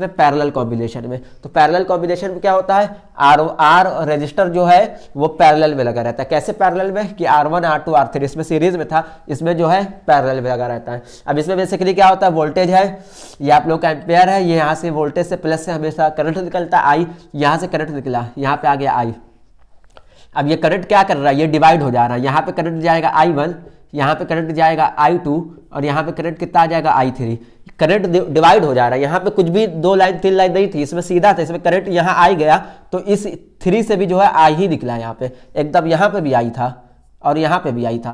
उसमें parallel combination में तो पैरेलल कॉम्बिनेशन में क्या होता है आर आर रजिस्टर जो है वो पैरेलल में लगा रहता है कैसे पैरेलल में कि R one R two R three इसमें सीरीज में था इसमें जो है पैरेलल में लगा रहता है अब इसमें बेसिकली क्या होता है वोल्टेज है ये आप लोग का एम्पेयर है ये यहाँ से वोल्टेज से प्लस से हमेशा करंट निकलता है आई यहाँ से करंट निकला यहाँ पे आ गया आई अब ये करंट क्या कर रहा है ये डिवाइड हो जा रहा है यहाँ पे करंट जाएगा आई वन यहाँ पे करंट जाएगा आई टू और यहाँ पे करंट कितना आ जाएगा आई थ्री करंट डिवाइड हो जा रहा है यहाँ पे कुछ भी दो लाइन तीन लाइन नहीं थी इसमें सीधा था इसमें करंट यहाँ आई गया तो इस थ्री से भी जो है आई ही निकला यहाँ पे एकदम यहाँ पे भी आई था और यहाँ पे भी आई था